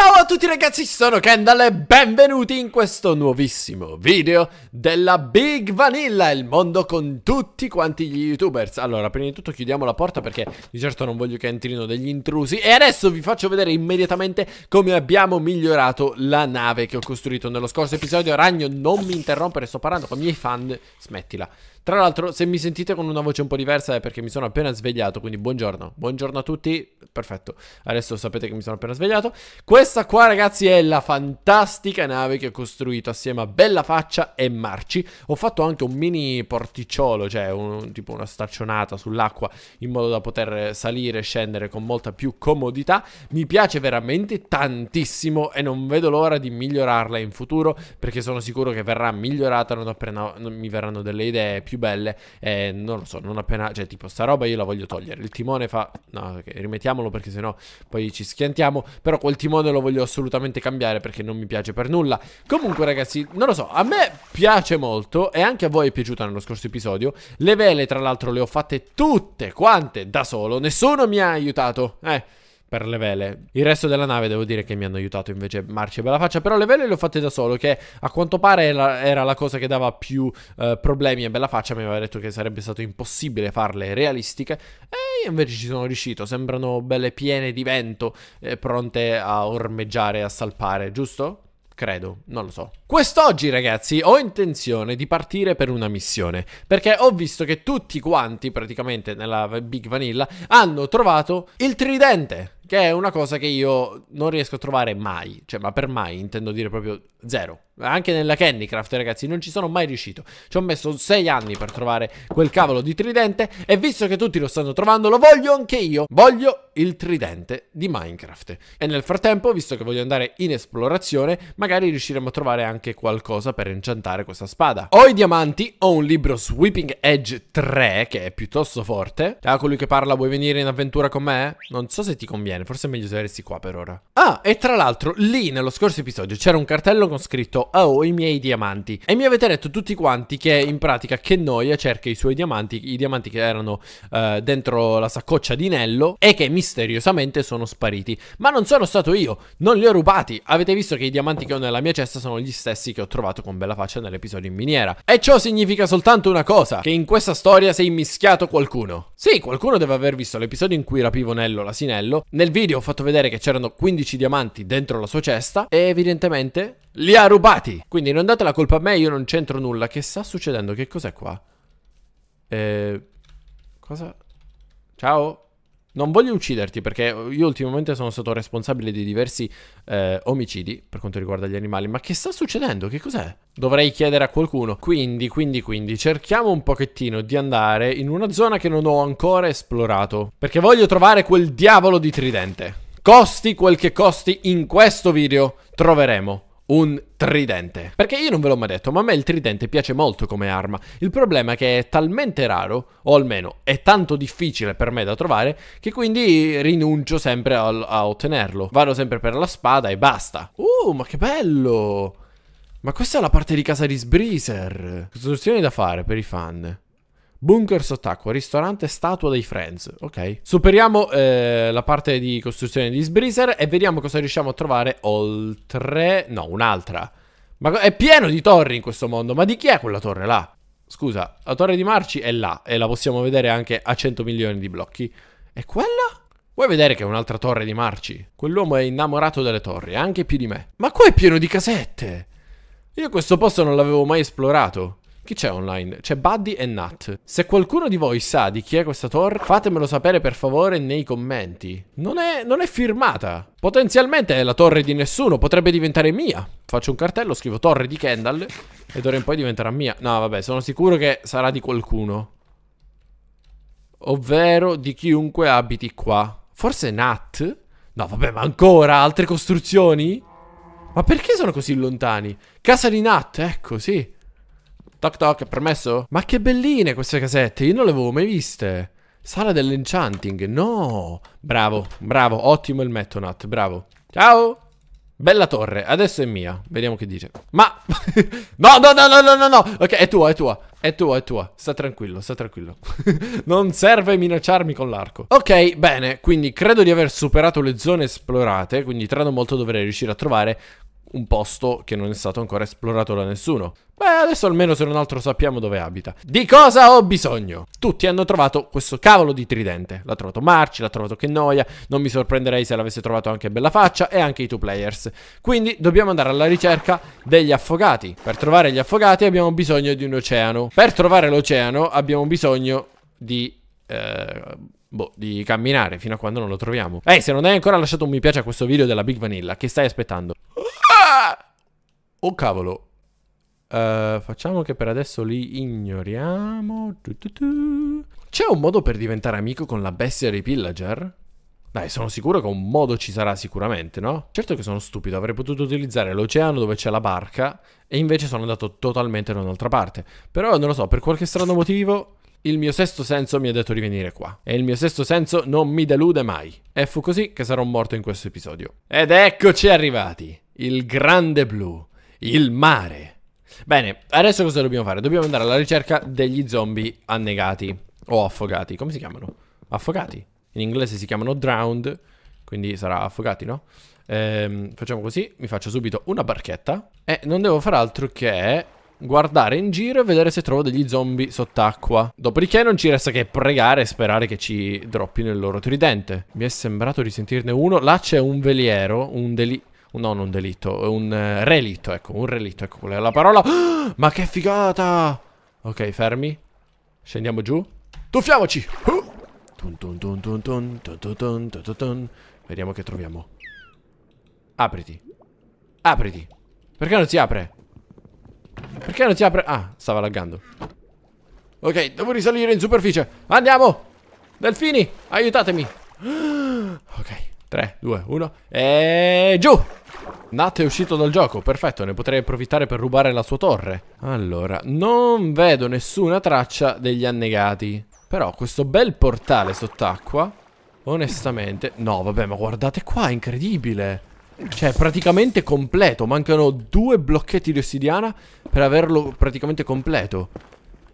Ciao a tutti ragazzi, sono Kendall e benvenuti in questo nuovissimo video della Big Vanilla, il mondo con tutti quanti gli youtubers Allora, prima di tutto chiudiamo la porta perché di certo non voglio che entrino degli intrusi E adesso vi faccio vedere immediatamente come abbiamo migliorato la nave che ho costruito nello scorso episodio Ragno, non mi interrompere, sto parlando con i miei fan, smettila tra l'altro, se mi sentite con una voce un po' diversa è perché mi sono appena svegliato, quindi buongiorno. Buongiorno a tutti, perfetto. Adesso sapete che mi sono appena svegliato. Questa qua, ragazzi, è la fantastica nave che ho costruito assieme a Bella Faccia e Marci. Ho fatto anche un mini porticciolo, cioè un, tipo una staccionata sull'acqua, in modo da poter salire e scendere con molta più comodità. Mi piace veramente tantissimo e non vedo l'ora di migliorarla in futuro, perché sono sicuro che verrà migliorata non appena non mi verranno delle idee più belle. Eh, non lo so, non appena... Cioè, tipo, sta roba io la voglio togliere. Il timone fa... No, ok, rimettiamolo farlo perché sennò poi ci schiantiamo. Però quel timone lo voglio assolutamente cambiare perché non mi piace per nulla. Comunque ragazzi, non lo so, a me piace molto e anche a voi è piaciuta nello scorso episodio. Le vele tra l'altro le ho fatte tutte quante da solo, nessuno mi ha aiutato. Eh per le vele. Il resto della nave devo dire che mi hanno aiutato invece Marci e Bella Faccia, però le vele le ho fatte da solo, che a quanto pare era, la cosa che dava più eh, problemi a Bella Faccia, mi aveva detto che sarebbe stato impossibile farle realistiche e io invece ci sono riuscito, sembrano belle piene di vento, eh, pronte a ormeggiare, a salpare, giusto? Credo, non lo so. Quest'oggi ragazzi ho intenzione di partire per una missione, perché ho visto che tutti quanti praticamente nella Big Vanilla hanno trovato il tridente. Che è una cosa che io non riesco a trovare mai, cioè ma per mai intendo dire proprio zero. Anche nella Candycraft, ragazzi, non ci sono mai riuscito. Ci ho messo 6 anni per trovare quel cavolo di tridente. E visto che tutti lo stanno trovando, lo voglio anche io. Voglio il tridente di Minecraft. E nel frattempo, visto che voglio andare in esplorazione, magari riusciremo a trovare anche qualcosa per enchantare questa spada. Ho i diamanti, ho un libro Sweeping Edge 3, che è piuttosto forte. Ah, colui che parla, vuoi venire in avventura con me? Non so se ti conviene, forse è meglio se resti qua per ora. Ah, e tra l'altro, lì nello scorso episodio c'era un cartello con scritto io ah, oh, i miei diamanti. E mi avete detto tutti quanti che in pratica che noia cerca i suoi diamanti, i diamanti che erano eh, dentro la saccoccia di Nello e che misteriosamente sono spariti. Ma non sono stato io, non li ho rubati. Avete visto che i diamanti che ho nella mia cesta sono gli stessi che ho trovato con bella faccia nell'episodio in miniera. E ciò significa soltanto una cosa, che in questa storia sei mischiato qualcuno. Sì, qualcuno deve aver visto l'episodio in cui rapivo Nello l'asinello. Nel video ho fatto vedere che c'erano 15 diamanti dentro la sua cesta e evidentemente li ha rubati! Quindi non date la colpa a me, io non c'entro nulla. Che sta succedendo? Che cos'è qua? Eh... Cosa? Ciao? Non voglio ucciderti perché io ultimamente sono stato responsabile di diversi eh, omicidi per quanto riguarda gli animali. Ma che sta succedendo? Che cos'è? Dovrei chiedere a qualcuno. Quindi, quindi, quindi, cerchiamo un pochettino di andare in una zona che non ho ancora esplorato. Perché voglio trovare quel diavolo di tridente. Costi quel che costi in questo video, troveremo un tridente. Perché io non ve l'ho mai detto, ma a me il tridente piace molto come arma. Il problema è che è talmente raro, o almeno è tanto difficile per me da trovare, che quindi rinuncio sempre a, a ottenerlo. Vado sempre per la spada e basta. Uh, ma che bello! Ma questa è la parte di casa di Sbreezer. Soluzioni da fare per i fan. Bunker sott'acqua, ristorante, statua dei Friends. Ok. Superiamo eh, la parte di costruzione di Sbreezer e vediamo cosa riusciamo a trovare oltre... No, un'altra. Ma è pieno di torri in questo mondo. Ma di chi è quella torre là? Scusa, la torre di Marci è là e la possiamo vedere anche a 100 milioni di blocchi. E quella? Vuoi vedere che è un'altra torre di Marci? Quell'uomo è innamorato delle torri, anche più di me. Ma qua è pieno di casette! Io questo posto non l'avevo mai esplorato. Chi c'è online? C'è Buddy e Nat. Se qualcuno di voi sa di chi è questa torre, fatemelo sapere per favore nei commenti. Non è, non è firmata. Potenzialmente è la torre di nessuno, potrebbe diventare mia. Faccio un cartello, scrivo torre di Kendall e d'ora in poi diventerà mia. No, vabbè, sono sicuro che sarà di qualcuno. Ovvero di chiunque abiti qua. Forse Nat? No, vabbè, ma ancora? Altre costruzioni? Ma perché sono così lontani? Casa di Nat, ecco, sì. Toc toc, permesso? Ma che belline queste casette, io non le avevo mai viste. Sala dell'enchanting, no. Bravo, bravo, ottimo il Metonut, bravo. Ciao. Bella torre, adesso è mia. Vediamo che dice. Ma... no, no, no, no, no, no, no. Ok, è tua, è tua. È tua, è tua. Sta tranquillo, sta tranquillo. non serve minacciarmi con l'arco. Ok, bene. Quindi credo di aver superato le zone esplorate. Quindi tra non molto dovrei riuscire a trovare un posto che non è stato ancora esplorato da nessuno. Beh, adesso almeno se non altro sappiamo dove abita. Di cosa ho bisogno? Tutti hanno trovato questo cavolo di tridente. L'ha trovato Marci, l'ha trovato Che Noia, non mi sorprenderei se l'avesse trovato anche Bella Faccia e anche i two players. Quindi dobbiamo andare alla ricerca degli affogati. Per trovare gli affogati abbiamo bisogno di un oceano. Per trovare l'oceano abbiamo bisogno di... Eh... Boh, di camminare fino a quando non lo troviamo. Ehi, hey, se non hai ancora lasciato un mi piace a questo video della Big Vanilla, che stai aspettando? Ah! Oh cavolo. Uh, facciamo che per adesso li ignoriamo. Tu tu tu. C'è un modo per diventare amico con la bestia dei pillager? Dai, sono sicuro che un modo ci sarà sicuramente, no? Certo che sono stupido, avrei potuto utilizzare l'oceano dove c'è la barca e invece sono andato totalmente da un'altra parte. Però non lo so, per qualche strano motivo il mio sesto senso mi ha detto di venire qua. E il mio sesto senso non mi delude mai. E fu così che sarò morto in questo episodio. Ed eccoci arrivati! il grande blu, il mare. Bene, adesso cosa dobbiamo fare? Dobbiamo andare alla ricerca degli zombie annegati o affogati. Come si chiamano? Affogati. In inglese si chiamano drowned, quindi sarà affogati, no? Ehm, facciamo così, mi faccio subito una barchetta e non devo fare altro che guardare in giro e vedere se trovo degli zombie sott'acqua. Dopodiché non ci resta che pregare e sperare che ci droppino il loro tridente. Mi è sembrato di sentirne uno. Là c'è un veliero, un deli non un delitto, un relitto, ecco, un relitto, ecco quella è la parola. Oh, ma che figata! Ok, fermi. Scendiamo giù. Tuffiamoci! Vediamo che troviamo. Apriti. Apriti. Perché non si apre? Perché non si apre? Ah, stava laggando. Ok, devo risalire in superficie. Andiamo! Delfini, aiutatemi. Ok, 3, 2, 1 e giù! Nato è uscito dal gioco, perfetto, ne potrei approfittare per rubare la sua torre. Allora, non vedo nessuna traccia degli annegati. Però questo bel portale sott'acqua, onestamente... No, vabbè, ma guardate qua, è incredibile. Cioè, praticamente completo. Mancano due blocchetti di ossidiana per averlo praticamente completo.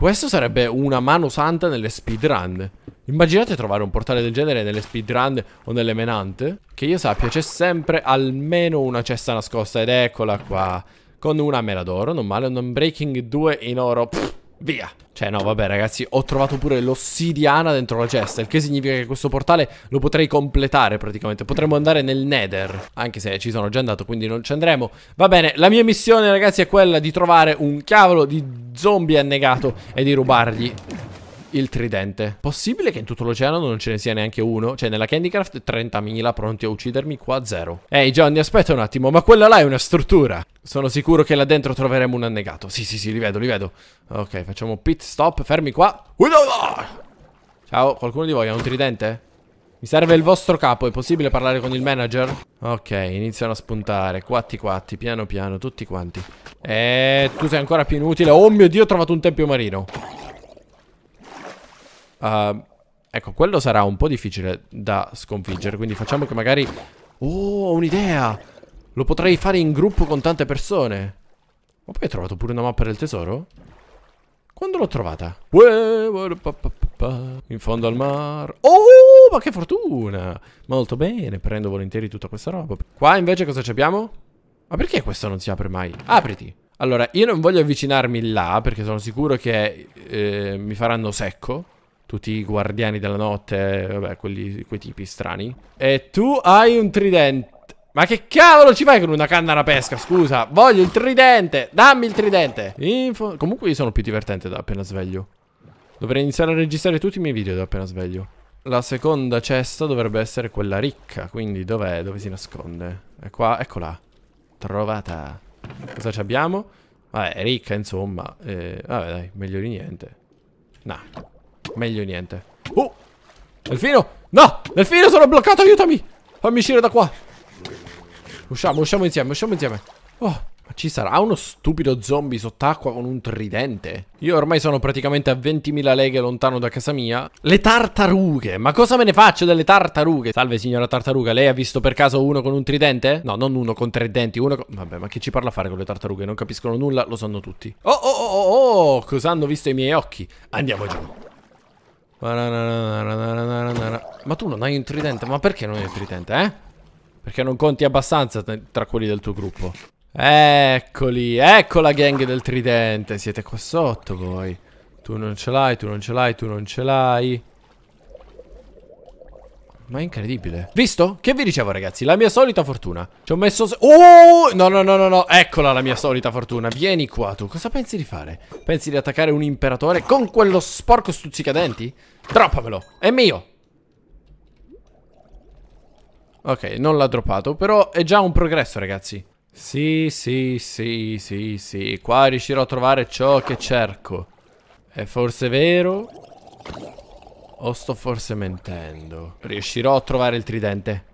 Questo sarebbe una mano santa nelle speedrun. Immaginate trovare un portale del genere nelle speedrun o nelle menante? Che io sappia c'è sempre almeno una cesta nascosta ed eccola qua. Con una mela d'oro, non male, un breaking 2 in oro. Pff. Via. Cioè, no, vabbè, ragazzi, ho trovato pure l'ossidiana dentro la cesta, il che significa che questo portale lo potrei completare praticamente. Potremmo andare nel Nether, anche se ci sono già andato, quindi non ci andremo. Va bene, la mia missione, ragazzi, è quella di trovare un cavolo di zombie annegato e di rubargli il tridente. Possibile che in tutto l'oceano non ce ne sia neanche uno? Cioè, nella Candycraft 30.000 pronti a uccidermi, qua zero. Ehi, Johnny, aspetta un attimo, ma quella là è una struttura. Sono sicuro che là dentro troveremo un annegato. Sì, sì, sì, li vedo, li vedo. Ok, facciamo pit stop. Fermi qua. Ciao, qualcuno di voi ha un tridente? Mi serve il vostro capo, è possibile parlare con il manager? Ok, iniziano a spuntare, quatti quatti, piano piano, tutti quanti E tu sei ancora più inutile, oh mio dio ho trovato un tempio marino uh, Ecco, quello sarà un po' difficile da sconfiggere, quindi facciamo che magari... Oh, ho un'idea! Lo potrei fare in gruppo con tante persone. Ma poi ho trovato pure una mappa del tesoro? Quando l'ho trovata? In fondo al mare. Oh, ma che fortuna! Molto bene, prendo volentieri tutta questa roba. Qua invece cosa abbiamo? Ma perché questo non si apre mai? Apriti! Allora, io non voglio avvicinarmi là perché sono sicuro che eh, mi faranno secco. Tutti i guardiani della notte, vabbè, quelli, quei tipi strani. E tu hai un tridente. Ma che cavolo ci fai con una canna da pesca? Scusa, voglio il tridente. Dammi il tridente. Info... Comunque io sono più divertente da appena sveglio. Dovrei iniziare a registrare tutti i miei video da appena sveglio. La seconda cesta dovrebbe essere quella ricca. Quindi dov'è? Dove si nasconde? È qua. Eccola. Trovata. Cosa ci abbiamo? Vabbè, è ricca, insomma. Eh, vabbè, dai. Meglio di niente. Nah. Meglio niente. Oh! Delfino! No! Delfino, sono bloccato, aiutami! Fammi uscire da qua! Usciamo, usciamo insieme, usciamo insieme. Oh, ma ci sarà uno stupido zombie sott'acqua con un tridente? Io ormai sono praticamente a 20.000 leghe lontano da casa mia. Le tartarughe! Ma cosa me ne faccio delle tartarughe? Salve signora tartaruga, lei ha visto per caso uno con un tridente? No, non uno con tre denti, uno con... Vabbè, ma che ci parla a fare con le tartarughe? Non capiscono nulla, lo sanno tutti. Oh, oh, oh, oh, oh! Cosa hanno visto i miei occhi? Andiamo giù. Ma tu non hai un tridente? Ma perché non hai un tridente, eh? Perché non conti abbastanza tra quelli del tuo gruppo. Eccoli, ecco la gang del tridente. Siete qua sotto voi. Tu non ce l'hai, tu non ce l'hai, tu non ce l'hai. Ma è incredibile. Visto? Che vi dicevo, ragazzi? La mia solita fortuna. Ci ho messo... Oh! No, no, no, no, no. Eccola la mia solita fortuna. Vieni qua, tu. Cosa pensi di fare? Pensi di attaccare un imperatore con quello sporco stuzzicadenti? Droppamelo. È mio. Ok, non l'ha droppato, però è già un progresso, ragazzi. Sì, sì, sì, sì, sì. Qua riuscirò a trovare ciò che cerco. È forse vero? O sto forse mentendo? Riuscirò a trovare il tridente.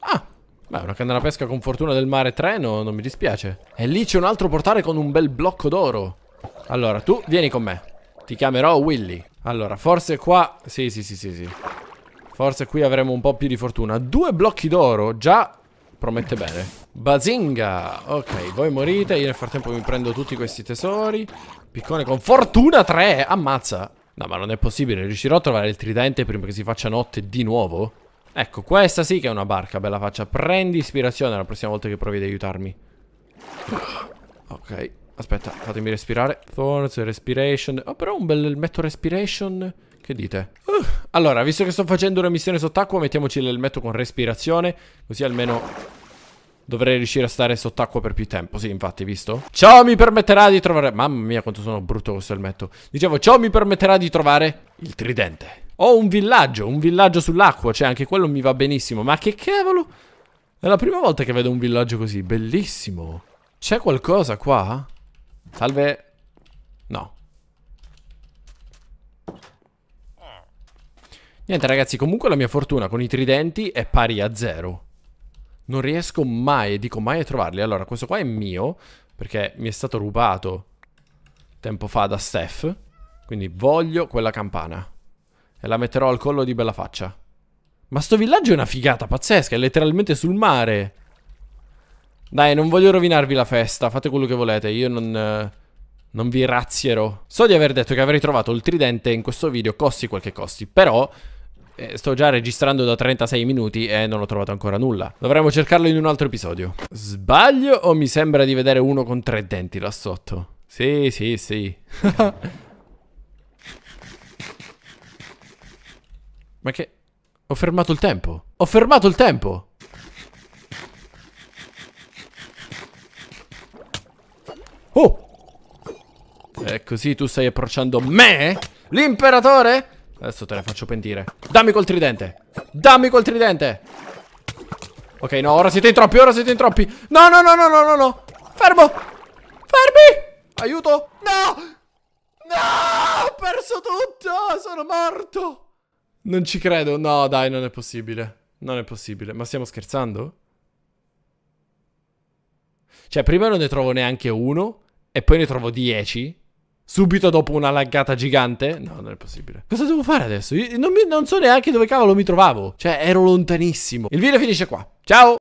Ah! Beh, una canna da pesca con fortuna del mare treno, non mi dispiace. E lì c'è un altro portale con un bel blocco d'oro. Allora, tu vieni con me. Ti chiamerò Willy. Allora, forse qua... Sì, sì, sì, sì, sì. Forse qui avremo un po' più di fortuna. Due blocchi d'oro, già promette bene. Bazinga! Ok, voi morite, io nel frattempo mi prendo tutti questi tesori. Piccone con fortuna 3, ammazza! No, ma non è possibile, riuscirò a trovare il tridente prima che si faccia notte di nuovo? Ecco, questa sì che è una barca, bella faccia. Prendi ispirazione la prossima volta che provi ad aiutarmi. Ok, aspetta, fatemi respirare. Thorns, respiration. Oh, però un bel metto respiration. Che dite? Uh, allora, visto che sto facendo una missione sott'acqua, mettiamoci l'elmetto con respirazione, così almeno... Dovrei riuscire a stare sott'acqua per più tempo, sì, infatti, visto? Ciò mi permetterà di trovare... Mamma mia, quanto sono brutto questo elmetto. Dicevo, ciò mi permetterà di trovare il tridente. Ho un villaggio, un villaggio sull'acqua, cioè anche quello mi va benissimo. Ma che cavolo? È la prima volta che vedo un villaggio così, bellissimo. C'è qualcosa qua? Salve. No. Niente ragazzi, comunque la mia fortuna con i tridenti è pari a zero. Non riesco mai, dico mai a trovarli. Allora, questo qua è mio, perché mi è stato rubato tempo fa da Steph. Quindi voglio quella campana. E la metterò al collo di bella faccia. Ma sto villaggio è una figata pazzesca, è letteralmente sul mare. Dai, non voglio rovinarvi la festa, fate quello che volete, io non... Non vi razzierò. So di aver detto che avrei trovato il tridente in questo video, costi quel che costi, però... Eh, sto già registrando da 36 minuti e non ho trovato ancora nulla. Dovremmo cercarlo in un altro episodio. Sbaglio o mi sembra di vedere uno con tre denti là sotto? Sì, sì, sì. Ma che... Ho fermato il tempo. Ho fermato il tempo. Oh! E così tu stai approcciando me? L'imperatore? Adesso te la faccio pentire. Dammi col tridente. Dammi col tridente. Ok, no, ora siete in troppi, ora siete in troppi. No, no, no, no, no, no, no. Fermo. Fermi. Aiuto. No. No. Ho perso tutto. Sono morto. Non ci credo. No, dai, non è possibile. Non è possibile. Ma stiamo scherzando? Cioè, prima non ne trovo neanche uno. E poi ne trovo dieci. Subito dopo una laggata gigante? No, non è possibile. Cosa devo fare adesso? Non, mi, non so neanche dove cavolo mi trovavo. Cioè, ero lontanissimo. Il video finisce qua. Ciao!